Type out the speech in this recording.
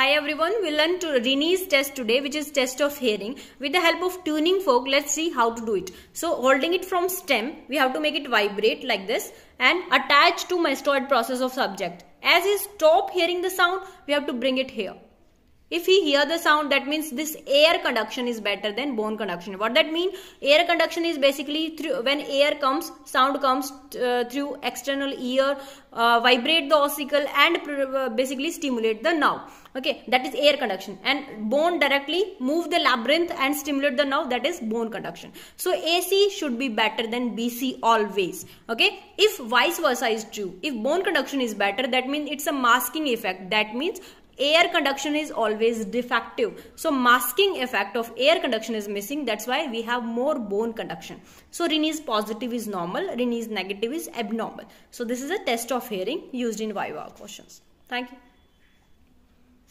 Hi everyone, we'll learn to Rini's test today which is test of hearing. With the help of tuning fork, let's see how to do it. So holding it from stem, we have to make it vibrate like this and attach to mastoid process of subject. As he stop hearing the sound, we have to bring it here. If he hear the sound, that means this air conduction is better than bone conduction. What that mean? Air conduction is basically through, when air comes, sound comes uh, through external ear, uh, vibrate the ossicle and uh, basically stimulate the nerve. Okay, that is air conduction. And bone directly move the labyrinth and stimulate the nerve. That is bone conduction. So AC should be better than BC always. Okay, if vice versa is true, if bone conduction is better, that means it's a masking effect. That means air conduction is always defective. So masking effect of air conduction is missing. That's why we have more bone conduction. So Rini's positive is normal. Rini's negative is abnormal. So this is a test of hearing used in Viva questions. Thank you.